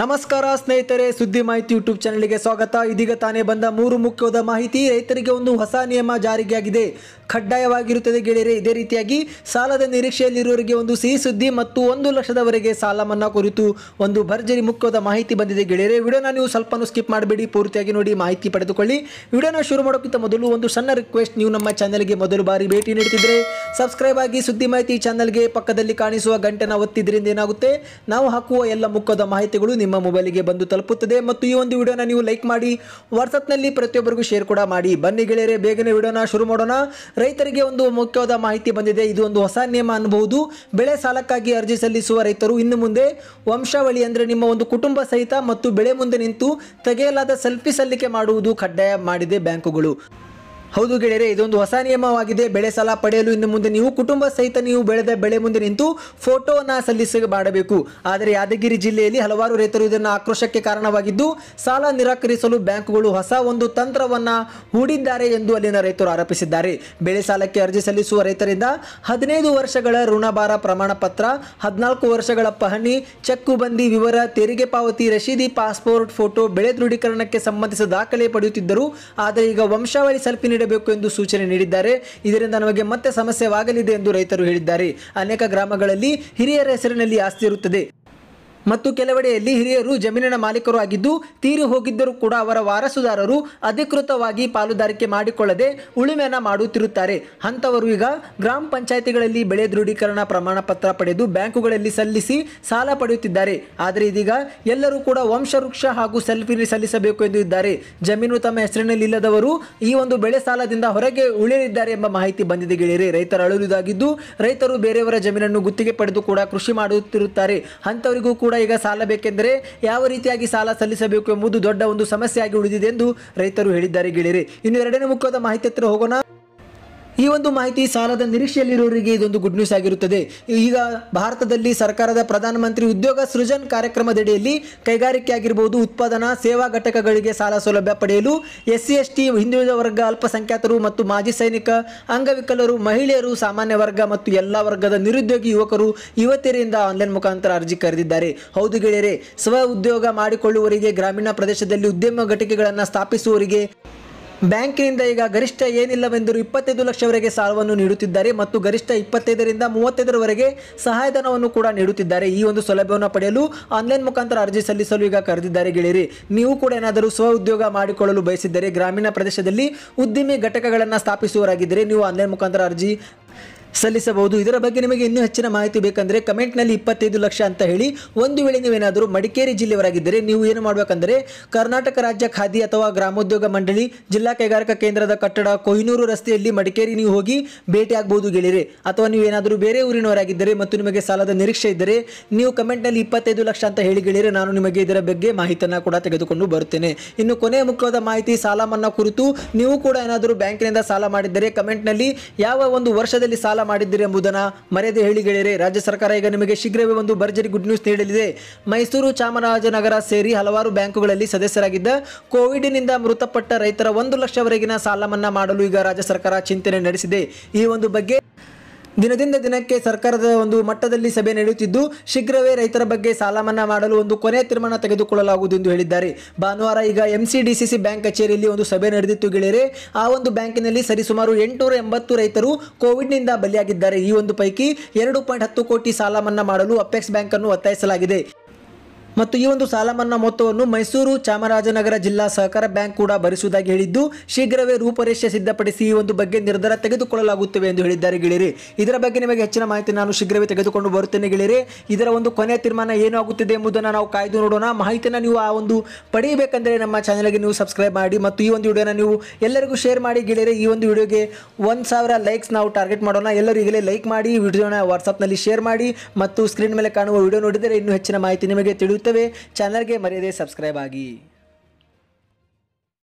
ನಮಸ್ಕಾರ ಸ್ನೇಹಿತರೆ ಸುದ್ದಿ ಮಾಹಿತಿ ಯೂಟ್ಯೂಬ್ ಚಾನಲ್ಗೆ ಸ್ವಾಗತ ಇದೀಗ ತಾನೇ ಬಂದ ಮೂರು ಮುಖ್ಯವಾದ ಮಾಹಿತಿ ರೈತರಿಗೆ ಒಂದು ಹೊಸ ನಿಯಮ ಜಾರಿಗೆ ಆಗಿದೆ ಕಡ್ಡಾಯವಾಗಿರುತ್ತದೆ ಗೆಳೆಯರೆ ಇದೇ ರೀತಿಯಾಗಿ ಸಾಲದ ನಿರೀಕ್ಷೆಯಲ್ಲಿರುವವರಿಗೆ ಒಂದು ಸಿಹಿ ಸುದ್ದಿ ಮತ್ತು ಒಂದು ಲಕ್ಷದವರೆಗೆ ಸಾಲ ಮನ್ನಾ ಕುರಿತು ಒಂದು ಭರ್ಜರಿ ಮುಖ್ಯವಾದ ಮಾಹಿತಿ ಬಂದಿದೆ ಗೆಳೆಯರೆ ವಿಡಿಯೋನ ನೀವು ಸ್ವಲ್ಪ ಸ್ಕಿಪ್ ಮಾಡಬೇಡಿ ಪೂರ್ತಿಯಾಗಿ ನೋಡಿ ಮಾಹಿತಿ ಪಡೆದುಕೊಳ್ಳಿ ವಿಡಿಯೋನ ಶುರು ಮಾಡೋಕ್ಕಿಂತ ಮೊದಲು ಒಂದು ಸಣ್ಣ ರಿಕ್ವೆಸ್ಟ್ ನೀವು ನಮ್ಮ ಚಾನಲ್ಗೆ ಮೊದಲು ಬಾರಿ ಭೇಟಿ ನೀಡುತ್ತಿದ್ದರೆ ಸಬ್ಸ್ಕ್ರೈಬ್ ಆಗಿ ಸುದ್ದಿ ಮಾಹಿತಿ ಚಾನಲ್ಗೆ ಪಕ್ಕದಲ್ಲಿ ಕಾಣಿಸುವ ಗಂಟೆನ ಒತ್ತಿದ್ರಿಂದ ಏನಾಗುತ್ತೆ ನಾವು ಹಾಕುವ ಎಲ್ಲ ಮುಖ್ಯದ ಮಾಹಿತಿಗಳು ನಿಮ್ಮ ಮೊಬೈಲಿಗೆ ಬಂದು ತಲುಪುತ್ತದೆ ಮತ್ತು ಈ ಒಂದು ವಿಡಿಯೋನ ನೀವು ಲೈಕ್ ಮಾಡಿ ವಾಟ್ಸಪ್ನಲ್ಲಿ ಪ್ರತಿಯೊಬ್ಬರಿಗೂ ಶೇರ್ ಕೂಡ ಮಾಡಿ ಬನ್ನಿ ಗೆಳೆಯರೇ ಬೇಗನೆ ವಿಡಿಯೋನ ಶುರು ಮಾಡೋಣ ರೈತರಿಗೆ ಒಂದು ಮುಖ್ಯವಾದ ಮಾಹಿತಿ ಬಂದಿದೆ ಇದು ಒಂದು ಹೊಸ ನಿಯಮ ಅನ್ನಬಹುದು ಬೆಳೆ ಸಾಲಕ್ಕಾಗಿ ಅರ್ಜಿ ಸಲ್ಲಿಸುವ ರೈತರು ಇನ್ನು ಮುಂದೆ ವಂಶಾವಳಿ ಅಂದರೆ ನಿಮ್ಮ ಒಂದು ಕುಟುಂಬ ಸಹಿತ ಮತ್ತು ಬೆಳೆ ಮುಂದೆ ನಿಂತು ತೆಗೆಯಲಾದ ಸೆಲ್ಫಿ ಸಲ್ಲಿಕೆ ಮಾಡುವುದು ಕಡ್ಡಾಯ ಮಾಡಿದೆ ಬ್ಯಾಂಕುಗಳು ಹೌದು ಗೆಳೆಯರೆ ಇದೊಂದು ಹೊಸ ನಿಯಮವಾಗಿದೆ ಬೆಳೆ ಸಾಲ ಪಡೆಯಲು ಇನ್ನು ಮುಂದೆ ನೀವು ಕುಟುಂಬ ಸಹಿತ ನೀವು ಬೆಳೆದ ಬೆಳೆ ಮುಂದೆ ನಿಂತು ಫೋಟೋವನ್ನು ಸಲ್ಲಿಸ ಮಾಡಬೇಕು ಆದರೆ ಯಾದಗಿರಿ ಜಿಲ್ಲೆಯಲ್ಲಿ ಹಲವಾರು ರೈತರು ಇದನ್ನು ಆಕ್ರೋಶಕ್ಕೆ ಕಾರಣವಾಗಿದ್ದು ಸಾಲ ನಿರಾಕರಿಸಲು ಬ್ಯಾಂಕುಗಳು ಹೊಸ ಒಂದು ತಂತ್ರವನ್ನು ಹೂಡಿದ್ದಾರೆ ಎಂದು ಅಲ್ಲಿನ ರೈತರು ಆರೋಪಿಸಿದ್ದಾರೆ ಬೆಳೆ ಸಾಲಕ್ಕೆ ಅರ್ಜಿ ಸಲ್ಲಿಸುವ ರೈತರಿಂದ ಹದಿನೈದು ವರ್ಷಗಳ ಋಣಭಾರ ಪ್ರಮಾಣ ಪತ್ರ ಹದಿನಾಲ್ಕು ವರ್ಷಗಳ ಪಹಣಿ ಬಂದಿ ವಿವರ ತೆರಿಗೆ ಪಾವತಿ ರಶೀದಿ ಪಾಸ್ಪೋರ್ಟ್ ಫೋಟೋ ಬೆಳೆ ದೃಢೀಕರಣಕ್ಕೆ ಸಂಬಂಧಿಸಿದ ದಾಖಲೆ ಪಡೆಯುತ್ತಿದ್ದರು ಆದರೆ ಈಗ ವಂಶಾವಳಿ ಸೆಲ್ಫಿ ನೀಡಿ ನೀಡಬೇಕು ಎಂದು ಸೂಚನೆ ನೀಡಿದ್ದಾರೆ ಇದರಿಂದ ನಮಗೆ ಮತ್ತೆ ಸಮಸ್ಯೆವಾಗಲಿದೆ ಎಂದು ರೈತರು ಹೇಳಿದ್ದಾರೆ ಅನೇಕ ಗ್ರಾಮಗಳಲ್ಲಿ ಹಿರಿಯರ ಹೆಸರಿನಲ್ಲಿ ಆಸ್ತಿ ಇರುತ್ತದೆ ಮತ್ತು ಕೆಲವೆಡೆಯಲ್ಲಿ ಹಿರಿಯರು ಜಮೀನಿನ ಮಾಲೀಕರು ಆಗಿದ್ದು ತೀರಿ ಹೋಗಿದ್ದರೂ ಕೂಡ ಅವರ ವಾರಸುದಾರರು ಅಧಿಕೃತವಾಗಿ ಪಾಲುದಾರಿಕೆ ಮಾಡಿಕೊಳ್ಳದೆ ಉಳುಮೆಯನ್ನ ಮಾಡುತ್ತಿರುತ್ತಾರೆ ಅಂಥವರು ಈಗ ಗ್ರಾಮ ಪಂಚಾಯಿತಿಗಳಲ್ಲಿ ಬೆಳೆ ದೃಢೀಕರಣ ಪ್ರಮಾಣ ಪತ್ರ ಪಡೆದು ಬ್ಯಾಂಕುಗಳಲ್ಲಿ ಸಲ್ಲಿಸಿ ಸಾಲ ಪಡೆಯುತ್ತಿದ್ದಾರೆ ಆದರೆ ಇದೀಗ ಎಲ್ಲರೂ ಕೂಡ ವಂಶವೃಕ್ಷ ಹಾಗೂ ಸೆಲ್ಫಿ ಸಲ್ಲಿಸಬೇಕು ಎಂದು ಇದ್ದಾರೆ ಜಮೀನು ತಮ್ಮ ಹೆಸರಿನಲ್ಲಿ ಇಲ್ಲದವರು ಈ ಒಂದು ಬೆಳೆ ಸಾಲದಿಂದ ಹೊರಗೆ ಉಳಿಯಲಿದ್ದಾರೆ ಎಂಬ ಮಾಹಿತಿ ಬಂದಿದೆ ಗೆಳೆಯರೆ ರೈತರು ಅಳುವುದಾಗಿದ್ದು ರೈತರು ಬೇರೆಯವರ ಜಮೀನನ್ನು ಗುತ್ತಿಗೆ ಪಡೆದು ಕೂಡ ಕೃಷಿ ಮಾಡುತ್ತಿರುತ್ತಾರೆ ಅಂತವರಿಗೂ ಕೂಡ ಈಗ ಸಾಲ ಬೇಕೆಂದರೆ ಯಾವ ರೀತಿಯಾಗಿ ಸಾಲ ಸಲ್ಲಿಸಬೇಕು ಎಂಬುದು ದೊಡ್ಡ ಒಂದು ಸಮಸ್ಯೆಯಾಗಿ ಉಳಿದಿದೆ ಎಂದು ರೈತರು ಹೇಳಿದ್ದಾರೆ ಗೆಳೆಯರೆ ಇನ್ನು ಎರಡನೇ ಮುಖ್ಯವಾದ ಮಾಹಿತಿ ಹತ್ರ ಹೋಗೋಣ ಈ ಒಂದು ಮಾಹಿತಿ ಸಾಲದ ನಿರೀಕ್ಷೆಯಲ್ಲಿರುವವರಿಗೆ ಇದೊಂದು ಗುಡ್ ನ್ಯೂಸ್ ಆಗಿರುತ್ತದೆ ಈಗ ಭಾರತದಲ್ಲಿ ಸರ್ಕಾರದ ಪ್ರಧಾನಮಂತ್ರಿ ಉದ್ಯೋಗ ಸೃಜನ್ ಕಾರ್ಯಕ್ರಮದಡಿಯಲ್ಲಿ ಕೈಗಾರಿಕೆ ಆಗಿರಬಹುದು ಉತ್ಪಾದನಾ ಸೇವಾ ಘಟಕಗಳಿಗೆ ಸಾಲ ಸೌಲಭ್ಯ ಪಡೆಯಲು ಎಸ್ಸಿ ಸಿ ಎಸ್ ಟಿ ಹಿಂದುಳಿದ ವರ್ಗ ಅಲ್ಪಸಂಖ್ಯಾತರು ಮತ್ತು ಮಾಜಿ ಸೈನಿಕ ಅಂಗವಿಕಲರು ಮಹಿಳೆಯರು ಸಾಮಾನ್ಯ ವರ್ಗ ಮತ್ತು ಎಲ್ಲ ವರ್ಗದ ನಿರುದ್ಯೋಗಿ ಯುವಕರು ಯುವತಿಯರಿಂದ ಆನ್ಲೈನ್ ಮುಖಾಂತರ ಅರ್ಜಿ ಕರೆದಿದ್ದಾರೆ ಹೌದು ಗೆಳೆಯರೆ ಸ್ವ ಉದ್ಯೋಗ ಮಾಡಿಕೊಳ್ಳುವವರಿಗೆ ಗ್ರಾಮೀಣ ಪ್ರದೇಶದಲ್ಲಿ ಉದ್ಯಮ ಘಟಕಗಳನ್ನು ಸ್ಥಾಪಿಸುವವರಿಗೆ ಬ್ಯಾಂಕಿನಿಂದ ಈಗ ಗರಿಷ್ಠ ಏನಿಲ್ಲವೆಂದರೂ ಇಪ್ಪತ್ತೈದು ಲಕ್ಷವರೆಗೆ ಸಾಲವನ್ನು ನೀಡುತ್ತಿದ್ದಾರೆ ಮತ್ತು ಗರಿಷ್ಠ ಇಪ್ಪತ್ತೈದರಿಂದ ಮೂವತ್ತೈದರವರೆಗೆ ಸಹಾಯಧನವನ್ನು ಕೂಡ ನೀಡುತ್ತಿದ್ದಾರೆ ಈ ಒಂದು ಸೌಲಭ್ಯವನ್ನು ಪಡೆಯಲು ಆನ್ಲೈನ್ ಮುಖಾಂತರ ಅರ್ಜಿ ಸಲ್ಲಿಸಲು ಈಗ ಕರೆದಿದ್ದಾರೆ ಗೆಳೆಯರಿ ನೀವು ಕೂಡ ಏನಾದರೂ ಸ್ವ ಉದ್ಯೋಗ ಮಾಡಿಕೊಳ್ಳಲು ಬಯಸಿದ್ದರೆ ಗ್ರಾಮೀಣ ಪ್ರದೇಶದಲ್ಲಿ ಉದ್ದಿಮೆ ಘಟಕಗಳನ್ನು ಸ್ಥಾಪಿಸುವರಾಗಿದ್ದರೆ ನೀವು ಆನ್ಲೈನ್ ಮುಖಾಂತರ ಅರ್ಜಿ ಸಲ್ಲಿಸಬಹುದು ಇದರ ಬಗ್ಗೆ ನಿಮಗೆ ಇನ್ನೂ ಹೆಚ್ಚಿನ ಮಾಹಿತಿ ಬೇಕಂದರೆ ಕಮೆಂಟ್ನಲ್ಲಿ ಇಪ್ಪತ್ತೈದು ಲಕ್ಷ ಅಂತ ಹೇಳಿ ಒಂದು ವೇಳೆ ನೀವೇನಾದರೂ ಮಡಿಕೇರಿ ಜಿಲ್ಲೆಯವರಾಗಿದ್ದರೆ ನೀವು ಏನು ಮಾಡಬೇಕಂದರೆ ಕರ್ನಾಟಕ ರಾಜ್ಯ ಖಾದಿ ಅಥವಾ ಗ್ರಾಮೋದ್ಯೋಗ ಮಂಡಳಿ ಜಿಲ್ಲಾ ಕೈಗಾರಿಕಾ ಕೇಂದ್ರದ ಕಟ್ಟಡ ಕೊಯ್ನೂರು ರಸ್ತೆಯಲ್ಲಿ ಮಡಿಕೇರಿ ನೀವು ಹೋಗಿ ಭೇಟಿ ಭೇಟಿಯಾಗಬಹುದು ಗೆಳೆಯರೆ ಅಥವಾ ನೀವೇನಾದರೂ ಬೇರೆ ಊರಿನವರಾಗಿದ್ದರೆ ಮತ್ತು ನಿಮಗೆ ಸಾಲದ ನಿರೀಕ್ಷೆ ಇದ್ದರೆ ನೀವು ಕಮೆಂಟ್ನಲ್ಲಿ ಇಪ್ಪತ್ತೈದು ಲಕ್ಷ ಅಂತ ಹೇಳಿ ಗೆಳೆಯರೆ ನಾನು ನಿಮಗೆ ಇದರ ಬಗ್ಗೆ ಮಾಹಿತಿಯನ್ನು ಕೂಡ ತೆಗೆದುಕೊಂಡು ಬರುತ್ತೇನೆ ಇನ್ನು ಕೊನೆಯ ಮುಖ್ಯವಾದ ಮಾಹಿತಿ ಸಾಲ ಮನ್ನಾ ಕುರಿತು ನೀವು ಕೂಡ ಏನಾದರೂ ಬ್ಯಾಂಕಿನಿಂದ ಸಾಲ ಮಾಡಿದ್ದರೆ ಕಮೆಂಟ್ನಲ್ಲಿ ಯಾವ ಒಂದು ವರ್ಷದಲ್ಲಿ ಸಾಲ ಮಾಡಿದ್ದೀರಿ ಎಂಬುದನ್ನು ಮರೆಯದೆ ಹೇಳಿ ಗೆಳೆಯರೆ ರಾಜ್ಯ ಸರ್ಕಾರ ಈಗ ನಿಮಗೆ ಶೀಘ್ರವೇ ಒಂದು ಭರ್ಜರಿ ಗುಡ್ ನ್ಯೂಸ್ ನೀಡಲಿದೆ ಮೈಸೂರು ಚಾಮರಾಜನಗರ ಸೇರಿ ಹಲವಾರು ಬ್ಯಾಂಕುಗಳಲ್ಲಿ ಸದಸ್ಯರಾಗಿದ್ದ ಕೋವಿಡ್ನಿಂದ ಮೃತಪಟ್ಟ ರೈತರ ಒಂದು ಲಕ್ಷವರೆಗಿನ ಸಾಲ ಮನ್ನಾ ಮಾಡಲು ಈಗ ರಾಜ್ಯ ಸರ್ಕಾರ ಚಿಂತನೆ ನಡೆಸಿದೆ ಈ ಒಂದು ಬಗ್ಗೆ ದಿನದಿಂದ ದಿನಕ್ಕೆ ಸರ್ಕಾರದ ಒಂದು ಮಟ್ಟದಲ್ಲಿ ಸಭೆ ನಡೆಯುತ್ತಿದ್ದು ಶೀಘ್ರವೇ ರೈತರ ಬಗ್ಗೆ ಸಾಲ ಮನ್ನಾ ಮಾಡಲು ಒಂದು ಕೊನೆಯ ತೀರ್ಮಾನ ತೆಗೆದುಕೊಳ್ಳಲಾಗುವುದು ಎಂದು ಹೇಳಿದ್ದಾರೆ ಭಾನುವಾರ ಈಗ ಎಂಸಿಡಿಸಿಸಿ ಬ್ಯಾಂಕ್ ಕಚೇರಿಯಲ್ಲಿ ಒಂದು ಸಭೆ ನಡೆದಿತ್ತು ಗೆಳೆಯರೆ ಆ ಒಂದು ಬ್ಯಾಂಕಿನಲ್ಲಿ ಸರಿಸುಮಾರು ಎಂಟುನೂರ ಎಂಬತ್ತು ರೈತರು ಕೋವಿಡ್ನಿಂದ ಬಲಿಯಾಗಿದ್ದಾರೆ ಈ ಒಂದು ಪೈಕಿ ಎರಡು ಪಾಯಿಂಟ್ ಹತ್ತು ಕೋಟಿ ಸಾಲ ಮನ್ನಾ ಮಾಡಲು ಅಪೆಕ್ಸ್ ಬ್ಯಾಂಕ್ ಅನ್ನು ಒತ್ತಾಯಿಸಲಾಗಿದೆ ಮತ್ತು ಈ ಒಂದು ಸಾಲ ಮನ್ನಾ ಮೊತ್ತವನ್ನು ಮೈಸೂರು ಚಾಮರಾಜನಗರ ಜಿಲ್ಲಾ ಸಹಕಾರ ಬ್ಯಾಂಕ್ ಕೂಡ ಭರಿಸುವುದಾಗಿ ಹೇಳಿದ್ದು ಶೀಘ್ರವೇ ರೂಪರೇಷೆ ಸಿದ್ಧಪಡಿಸಿ ಈ ಒಂದು ಬಗ್ಗೆ ನಿರ್ಧಾರ ತೆಗೆದುಕೊಳ್ಳಲಾಗುತ್ತವೆ ಎಂದು ಹೇಳಿದ್ದಾರೆ ಗೆಳೆಯರಿ ಇದರ ಬಗ್ಗೆ ನಿಮಗೆ ಹೆಚ್ಚಿನ ಮಾಹಿತಿ ನಾನು ಶೀಘ್ರವೇ ತೆಗೆದುಕೊಂಡು ಬರುತ್ತೇನೆ ಗಿಳಿರಿ ಇದರ ಒಂದು ಕೊನೆಯ ತೀರ್ಮಾನ ಏನು ಆಗುತ್ತಿದೆ ಎಂಬುದನ್ನು ನಾವು ಕಾಯ್ದು ನೋಡೋಣ ಮಾಹಿತಿಯನ್ನು ನೀವು ಆ ಒಂದು ಪಡೆಯಬೇಕಂದರೆ ನಮ್ಮ ಚಾನಲ್ಗೆ ನೀವು ಸಬ್ಸ್ಕ್ರೈಬ್ ಮಾಡಿ ಮತ್ತು ಈ ಒಂದು ವಿಡಿಯೋನ ನೀವು ಎಲ್ಲರಿಗೂ ಶೇರ್ ಮಾಡಿ ಗೆಳೆಯರೆ ಈ ಒಂದು ವಿಡಿಯೋಗೆ ಒಂದು ಸಾವಿರ ಲೈಕ್ಸ್ ನಾವು ಟಾರ್ಗೆಟ್ ಮಾಡೋಣ ಎಲ್ಲರೂ ಈಗಲೇ ಲೈಕ್ ಮಾಡಿ ವಿಡಿಯೋನ ವಾಟ್ಸಪ್ನಲ್ಲಿ ಶೇರ್ ಮಾಡಿ ಮತ್ತು ಸ್ಕ್ರೀನ್ ಮೇಲೆ ಕಾಣುವ ವಿಡಿಯೋ ನೋಡಿದರೆ ಇನ್ನೂ ಹೆಚ್ಚಿನ ಮಾಹಿತಿ ನಿಮಗೆ ತಿಳಿಯುತ್ತೆ चानल चैनल के मर्यादे सब्सक्राइब आगी